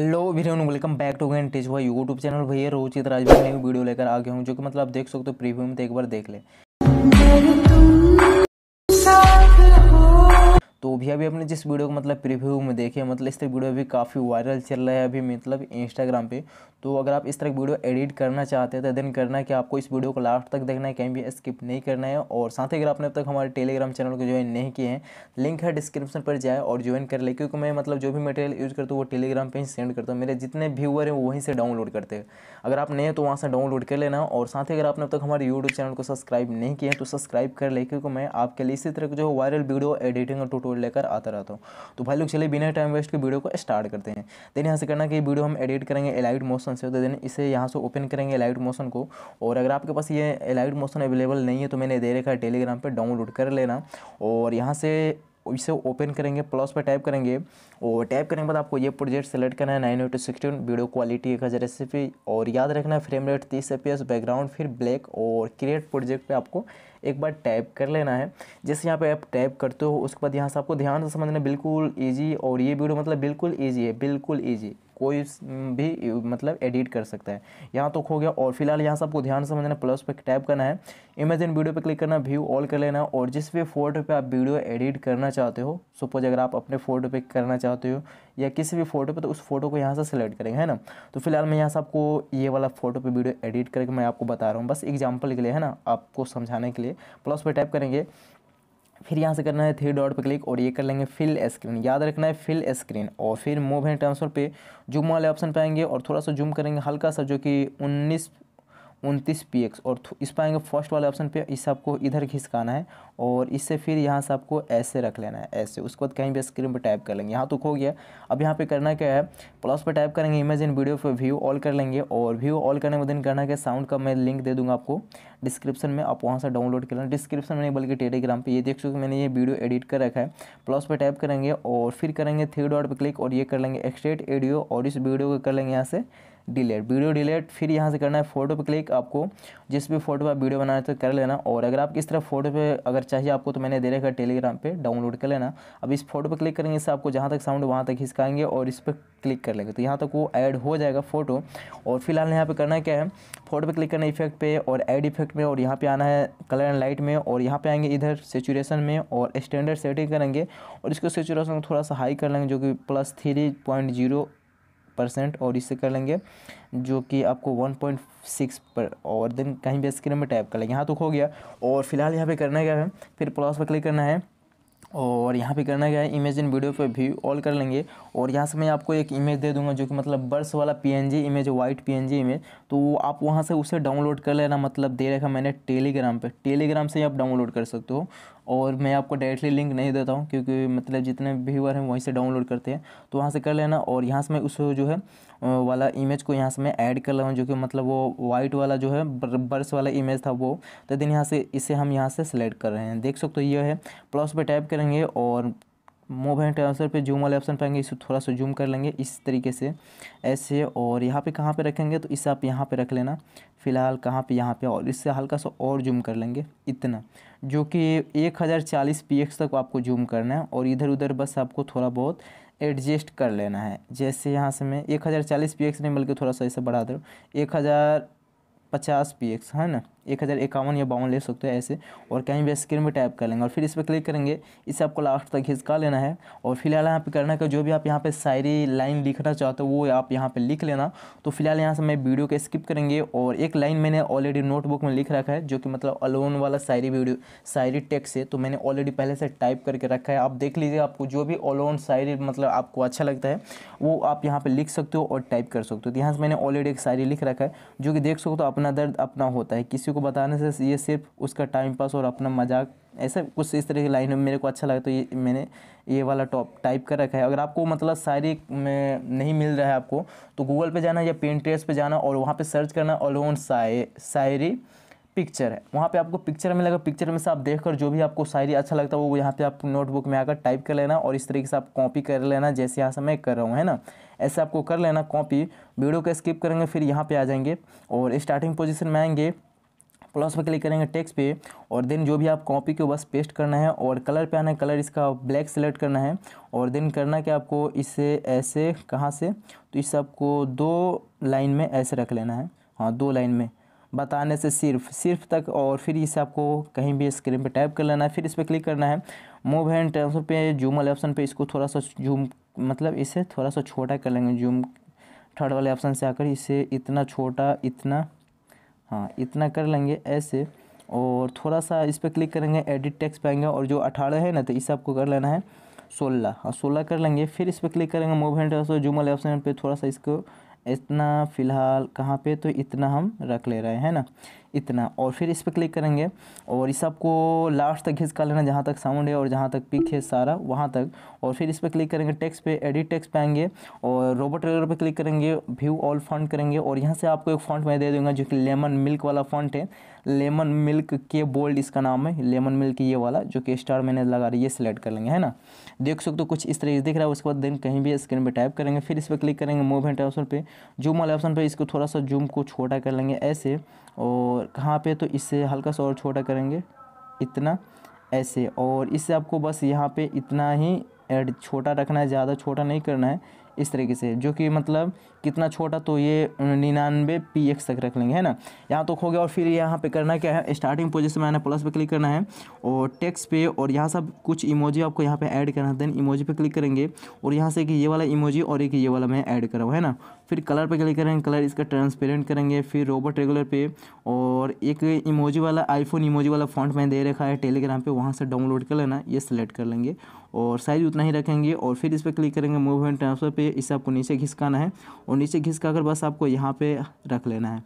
hello Viren welcome back to गैन टेज भाई यूट्यूब चैनल भैया रोचित राजभ न्यू वीडियो लेकर आ गया हूँ जो कि मतलब आप देख सकते हो प्रीव्यू में तो एक बार देख ले भी अभी अपने जिस वीडियो को मतलब प्रीव्यू में देखे मतलब इस तरह वीडियो अभी काफ़ी वायरल चल रहा है अभी मतलब इंस्टाग्राम पे तो अगर आप इस तरह की वीडियो एडिट करना चाहते हैं तो देन करना है कि आपको इस वीडियो को लास्ट तक देखना है कहीं भी स्किप नहीं करना है और साथ ही अगर आपने अब तक हमारे टेलीग्राम चैनल को ज्वाइन नहीं किए हैं लिंक है डिस्क्रिप्शन पर जाए और ज्वाइन कर ले क्योंकि मैं मतलब जो भी मटेरियल यूज़ करता हूँ वो टेलीग्राम पर ही सेंड करता हूँ मेरे जितने व्यूअर हैं वहीं से डाउनलोड करते हैं अगर आप नए तो वहाँ से डाउनलोड कर लेना और साथ ही अगर आपने अब तक हमारे यूट्यूब चैनल को सब्सक्राइब नहीं किया है तो सब्सक्राइब कर ले क्योंकि मैं आपके लिए इसी तरह जो वायरल वीडियो एडिटिंग और टूटोल लेकर आता रहता हूँ तो भाई लोग चले बिना टाइम वेस्ट के वीडियो को स्टार्ट करते हैं देन यहाँ से करना कि वीडियो हम एडिट करेंगे एलाइट मोशन से तो देन इसे यहाँ से ओपन करेंगे एलाइट मोशन को और अगर आपके पास ये एलाइट मोशन अवेलेबल नहीं है तो मैंने दे रखा है टेलीग्राम पर डाउनलोड कर लेना और यहाँ से इसे ओपन करेंगे प्लस पर टाइप करेंगे और टाइप करने के बाद आपको ये प्रोजेक्ट सेलेक्ट करना है nine to sixteen video quality एक हज़ार रेसिपी और याद रखना है फ्रेम रेट तीस एफ बैकग्राउंड फिर ब्लैक और क्रिएट प्रोजेक्ट पे आपको एक बार टैप कर लेना है जैसे यहाँ पे आप टैप करते हो उसके बाद यहाँ से आपको ध्यान से समझना बिल्कुल ईजी और ये वीडियो मतलब बिल्कुल ईजी है बिल्कुल ईजी कोई भी मतलब एडिट कर सकता है यहाँ तो खो गया और फिलहाल यहाँ से आपको ध्यान समझना प्लस पर टैप करना है इमेजिन वीडियो पर क्लिक करना व्यू ऑल कर लेना और जिस भी फोटो पर आप वीडियो एडिट करना चाहते हो सपोज अगर आप अपने फ़ोटो पे करना चाहते हो या किसी भी फोटो पे तो उस फोटो को यहाँ से सिलेक्ट करेंगे है ना तो फिलहाल मैं यहाँ से आपको ये वाला फोटो पे वीडियो एडिट करके मैं आपको बता रहा हूँ बस एग्जाम्पल के लिए है ना आपको समझाने के लिए प्लस पर टाइप करेंगे फिर यहाँ से करना है थ्री डॉट पर क्लिक और ये कर लेंगे फिल स्क्रीन याद रखना है फिल स्क्रीन और फिर मूव एंड ट्रांसफर पे जूम वाले ऑप्शन पे आएंगे और थोड़ा सा जूम करेंगे हल्का सा जो कि उन्नीस उनतीस पी एक्स और इस पर आएंगे फर्स्ट वाले ऑप्शन पे इस आपको इधर खिसकाना है और इससे फिर यहाँ से आपको ऐसे रख लेना है ऐसे उसके बाद कहीं भी स्क्रीन पे टाइप कर लेंगे यहाँ तो खो गया अब यहाँ पे करना क्या है प्लस पे टाइप करेंगे इमेज इन वीडियो पे व्यू ऑल कर लेंगे और व्यू ऑल करने के दिन करना क्या साउंड का मैं लिंक दे दूँगा आपको डिस्क्रिप्शन में आप वहाँ से डाउनलोड कर लेना डिस्क्रिप्शन में नहीं बल्कि टेलीग्राम पर ये देख सकते मैंने ये वीडियो एडिट कर रखा है प्लस पर टाइप करेंगे और फिर करेंगे थ्री डॉट पर क्लिक और ये कर लेंगे एक्सट्रेट एडियो और इस वीडियो को कर लेंगे यहाँ से डिलेट वीडियो डिलेट फिर यहाँ से करना है फोटो पे क्लिक आपको जिस भी फोटो पर आप वीडियो बनाना रहे तो कर लेना और अगर आप इस तरह फोटो पे अगर चाहिए आपको तो मैंने दे रखा टेलीग्राम पे डाउनलोड कर लेना अब इस फोटो पे क्लिक करेंगे इससे आपको जहाँ तक साउंड वहाँ तक खिसकाएंगे और इस पर क्लिक कर लेंगे तो यहाँ तक वो ऐड हो जाएगा फोटो और फिलहाल यहाँ पर करना क्या है फोटो पर क्लिक करना इफेक्ट पे और एड इफेक्ट में और यहाँ पे आना है कलर एंड लाइट में और यहाँ पर आएंगे इधर सेचुरेशन में और स्टैंडर्ड सेटिंग करेंगे और इसको सेचुरेशन को थोड़ा सा हाई कर लेंगे जो कि plus three point zero percent और इससे कर लेंगे जो कि आपको वन पॉइंट सिक्स पर और देन कहीं भी स्क्रीन में टाइप कर लेंगे यहाँ तो खो गया और फिलहाल यहाँ पे करना क्या है फिर प्लस पर क्लिक करना है और यहाँ पे करना क्या है इमेज इन वीडियो पे व्यू ऑल कर लेंगे और यहाँ से मैं आपको एक इमेज दे दूंगा जो कि मतलब बर्स वाला PNG image white PNG image तो आप वहाँ से उसे डाउनलोड कर लेना मतलब दे रखा मैंने टेलीग्राम पे टेलीग्राम से आप डाउनलोड कर सकते हो और मैं आपको डायरेक्टली लिंक नहीं देता हूँ क्योंकि मतलब जितने व्यूअर हैं वहीं से डाउनलोड करते हैं तो वहाँ से कर लेना और यहाँ से मैं उस जो है वाला इमेज को यहाँ से मैं ऐड कर लूँ जो कि मतलब वो वाइट वाला जो है बर्स वाला इमेज था वो तो दिन यहाँ से इसे हम यहाँ से सेलेक्ट कर रहे हैं देख सकते हो ये है प्लस पे टाइप करेंगे और मूव हैंड ट्रांसफर पे जूम वाले ऑप्शन पाएंगे इसको थोड़ा सा जूम कर लेंगे इस तरीके से ऐसे और यहाँ पे कहाँ पे रखेंगे तो इसे आप यहाँ पे रख लेना फ़िलहाल कहाँ पे यहाँ पे और इससे हल्का सा और जूम कर लेंगे इतना जो कि एक हज़ार चालीस पी एक्स तक आपको जूम करना है और इधर उधर बस आपको थोड़ा बहुत एडजस्ट कर लेना है जैसे यहाँ से मैं एक हज़ार चालीस पी एक्स नहीं बल्कि थोड़ा सा इसे बढ़ा दे रहा हूँ एक हज़ार पचास पी एक्स है ना एक हज़ार इक्यावन या बावन ले सकते हो ऐसे और कहीं भी स्क्रीन में टाइप कर लेंगे और फिर इस पर क्लिक करेंगे इसे आपको लास्ट तक खिंचका लेना है और फिलहाल यहाँ पे करना है कि जो भी आप यहाँ पे शायरी लाइन लिखना चाहते हो वो आप यहाँ पे लिख लेना तो फिलहाल यहाँ से मैं वीडियो को स्किप करेंगे और एक लाइन मैंने ऑलरेडी नोटबुक में लिख रखा है जो कि मतलब अलोन वाला शायरी वीडियो शायरी टेक्स है तो मैंने ऑलरेडी पहले से टाइप करके रखा है आप देख लीजिए आपको जो भी अलोन शायरी मतलब आपको अच्छा लगता है वो आप यहाँ पर लिख सकते हो और टाइप कर सकते हो तो यहाँ से मैंने ऑलरेडी एक शायरी लिख रखा है जो कि देख सकते हो तो अपना दर्द अपना होता है किसी किसी को बताने से ये सिर्फ उसका टाइम पास और अपना मजाक ऐसे कुछ इस तरह की लाइन में मेरे को अच्छा लगा तो ये मैंने ये वाला टॉप टाइप कर रखा है अगर आपको मतलब शायरी में नहीं मिल रहा है आपको तो गूगल पे जाना या पेंट्रेस पे जाना और वहाँ पे सर्च करना अलोन शाय शायरी पिक्चर है वहाँ पे आपको पिक्चर मिलेगा पिक्चर में से आप देख जो भी आपको शायरी अच्छा लगता है वो यहाँ पर आप नोटबुक में आकर टाइप कर लेना और इस तरीके से आप कॉपी कर लेना जैसे यहाँ से मैं कर रहा हूँ है ना ऐसे आपको कर लेना कॉपी वीडियो का स्किप करेंगे फिर यहाँ पर आ जाएंगे और स्टार्टिंग पोजिशन में आएंगे प्लस पर क्लिक करेंगे टेक्स्ट पे और देन जो भी आप कॉपी के बस पेस्ट करना है और कलर पे आना है कलर इसका ब्लैक सेलेक्ट करना है और देन करना कि आपको इसे ऐसे कहाँ से तो इस आपको दो लाइन में ऐसे रख लेना है हाँ दो लाइन में बताने से सिर्फ सिर्फ तक और फिर इसे आपको कहीं भी स्क्रीन पे टाइप कर लेना है फिर इस पर क्लिक करना है मूव हैंड ट्रांसफर पे जूम वाले ऑप्शन पे इसको थोड़ा सा जूम मतलब इसे थोड़ा सा छोटा कर लेंगे जूम थर्ड वाले ऑप्शन से आकर इसे इतना छोटा इतना हाँ इतना कर लेंगे ऐसे और थोड़ा सा इस पर क्लिक करेंगे एडिट टेक्स्ट पाएंगे और जो अठारह है ना तो इसे आपको कर लेना है सोलह हाँ सोलह कर लेंगे फिर इस पर क्लिक करेंगे मोबाइल और जुमल ऑप्शन पे थोड़ा सा इसको इतना फ़िलहाल कहाँ पे तो इतना हम रख ले रहे हैं ना इतना और फिर इस पर क्लिक करेंगे और इस आपको लास्ट तक खींच कर लेना जहाँ तक साउंड है और जहाँ तक पिक है सारा वहाँ तक और फिर इस पर क्लिक करेंगे टेक्स्ट पे एडिट टेक्स्ट पे आएंगे और रोबोट ट्रेलर पर क्लिक करेंगे व्यू ऑल फंड करेंगे और यहाँ से आपको एक फॉन्ट मैं दे दूँगा जो कि लेमन मिल्क वाला फॉन्ट है लेमन मिल्क के बोल्ड इसका नाम है लेमन मिल्क ये वाला जो कि स्टार मैंने लगा रही है सिलेक्ट कर लेंगे है ना देख सकते हो तो कुछ इस तरह से दिख रहा है उसके बाद देन कहीं भी स्क्रीन पर टाइप करेंगे फिर इस पर क्लिक करेंगे मूवमेंट ऑप्शन पर जूम वाले ऑप्शन पर इसको थोड़ा सा जूम को छोटा कर लेंगे ऐसे और कहाँ पे तो इससे हल्का सा और छोटा करेंगे इतना ऐसे और इससे आपको बस यहाँ पे इतना ही एड छोटा रखना है ज़्यादा छोटा नहीं करना है इस तरीके से जो कि मतलब कितना छोटा तो ये निन्यानवे पी एक्स तक रख लेंगे है ना यहाँ तो खो गया और फिर यहाँ पे करना क्या है स्टार्टिंग पोजिशन में मैंने प्लस पे क्लिक करना है और टेक्स्ट पे और यहाँ सब कुछ इमोजी आपको यहाँ पे ऐड करना है देन इमोजी पे क्लिक करेंगे और यहाँ से कि ये वाला इमोजी और एक ये वाला मैं ऐड रहा हूँ है ना फिर कलर पे क्लिक करेंगे कलर इसका ट्रांसपेरेंट करेंगे फिर रोबोट रेगुलर पे और एक इमोजी वाला आईफोन इमोजी वाला फॉन्ट मैंने दे रखा है टेलीग्राम पे वहाँ से डाउनलोड कर लेना ये सिलेक्ट कर लेंगे और साइज़ उतना ही रखेंगे और फिर इस पर क्लिक करेंगे मूव एंड ट्रांसफ़र पे इसे आपको नीचे घिसकाना है और नीचे घिसका कर बस आपको यहाँ पर रख लेना है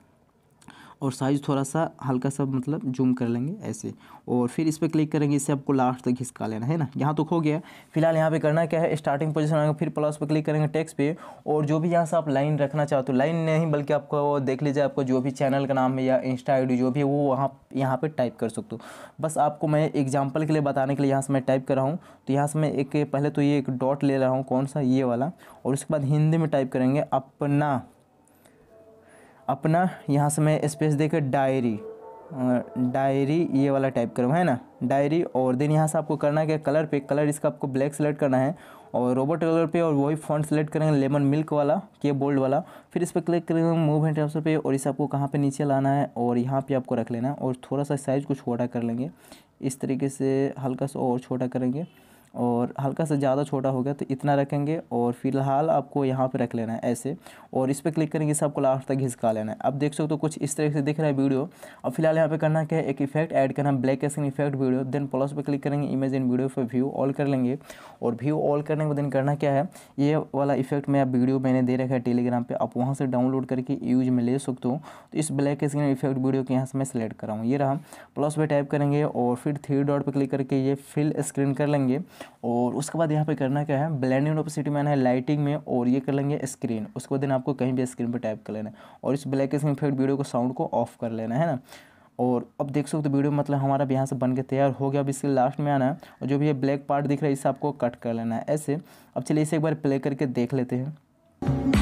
और साइज़ थोड़ा सा हल्का सा मतलब जूम कर लेंगे ऐसे और फिर इस पर क्लिक करेंगे इससे आपको लास्ट तक घिसका लेना है ना यहाँ तो हो गया फिलहाल यहाँ पे करना क्या है स्टार्टिंग पोजीशन आएगा फिर प्लस पर क्लिक करेंगे टेक्स्ट पे और जो भी यहाँ से आप लाइन रखना चाहते हो लाइन नहीं बल्कि आपको देख लीजिए आपको जो भी चैनल का नाम है या इंस्टा आई जो भी है वो वहाँ यहाँ पर टाइप कर सकते हो बस आपको मैं एग्जाम्पल के लिए बताने के लिए यहाँ से मैं टाइप कर रहा हूँ तो यहाँ से मैं एक पहले तो ये एक डॉट ले रहा हूँ कौन सा ये वाला और उसके बाद हिंदी में टाइप करेंगे अपना अपना यहाँ से मैं स्पेस देकर डायरी डायरी ये वाला टाइप करूँ है ना डायरी और देन यहाँ से आपको करना है कलर पे कलर इसका आपको ब्लैक सेलेक्ट करना है और रोबोट कलर पे और वही फॉन्ट सेलेक्ट करेंगे लेमन मिल्क वाला के बोल्ड वाला फिर इस पर क्लिक करेंगे मूव हैंड ट्रांसफर पे और इसे आपको कहाँ पे नीचे लाना है और यहाँ पे आपको रख लेना है और थोड़ा सा साइज़ को छोटा कर लेंगे इस तरीके से हल्का सा और छोटा करेंगे और हल्का सा ज़्यादा छोटा हो गया तो इतना रखेंगे और फिलहाल आपको यहाँ पर रख लेना है ऐसे और इस पर क्लिक करेंगे सबको लास्ट तक घिसका लेना है अब देख सकते हो तो कुछ इस तरह से दिख रहा है वीडियो अब फिलहाल यहाँ पे करना क्या है एक इफेक्ट ऐड करना है black screen effect video then plus पे क्लिक करेंगे इमेज इन वीडियो पर व्यू ऑल कर लेंगे और व्यू ऑल करने के दिन करना क्या है ये वाला इफेक्ट मैं वीडियो मैंने दे रखा है टेलीग्राम पर आप वहाँ से डाउनलोड करके यूज में ले सकते हो तो इस ब्लैक स्क्रीन इफेक्ट वीडियो के यहाँ से मैं सिलेक्ट कराऊँ ये रहा प्लस पर टाइप करेंगे और फिर थ्री डॉट पर क्लिक करके ये फिल स्क्रीन कर लेंगे और उसके बाद यहाँ पे करना क्या है ब्लैंड यूनिवर्सिटी मैंने है लाइटिंग में और ये कर लेंगे स्क्रीन उसके बाद आपको कहीं भी स्क्रीन पर टाइप कर लेना है और इस ब्लैक स्क्रीन इफेक्ट वीडियो को साउंड को ऑफ कर लेना है ना और अब देख सकते हो वीडियो तो मतलब हमारा यहाँ से बन के तैयार हो गया अब इसके लास्ट में आना है और जो भी ये ब्लैक पार्ट दिख रहा है इसे आपको कट कर लेना है ऐसे अब चलिए इसे एक बार प्ले करके देख लेते हैं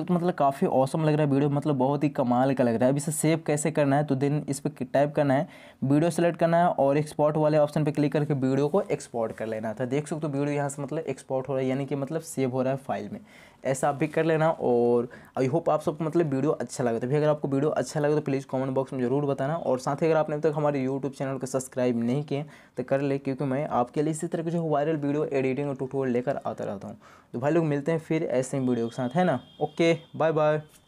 सकते तो मतलब काफ़ी औसम लग रहा है वीडियो मतलब बहुत ही कमाल का लग रहा है अब इसे सेव कैसे करना है तो दिन इस पर टाइप करना है वीडियो सेलेक्ट करना है और एक्सपोर्ट वाले ऑप्शन पर क्लिक करके वीडियो को एक्सपोर्ट कर लेना था तो देख सकते हो वीडियो यहाँ से मतलब एक्सपोर्ट हो रहा है यानी कि मतलब सेव हो रहा है फाइल में ऐसा आप भी कर लेना और आई होप आप सबको मतलब वीडियो अच्छा लगे तो भी अगर आपको वीडियो अच्छा लगे तो प्लीज़ कमेंट बॉक्स में ज़रूर बताना और साथ ही अगर आपने अब तक हमारे यूट्यूब चैनल को सब्सक्राइब नहीं किए तो कर ले क्योंकि मैं आपके लिए इसी तरह के जो वायरल वीडियो एडिटिंग और टूटोल लेकर आता रहता हूँ तो भाई लोग मिलते हैं फिर ऐसे ही वीडियो के साथ है ना ओके बाय बाय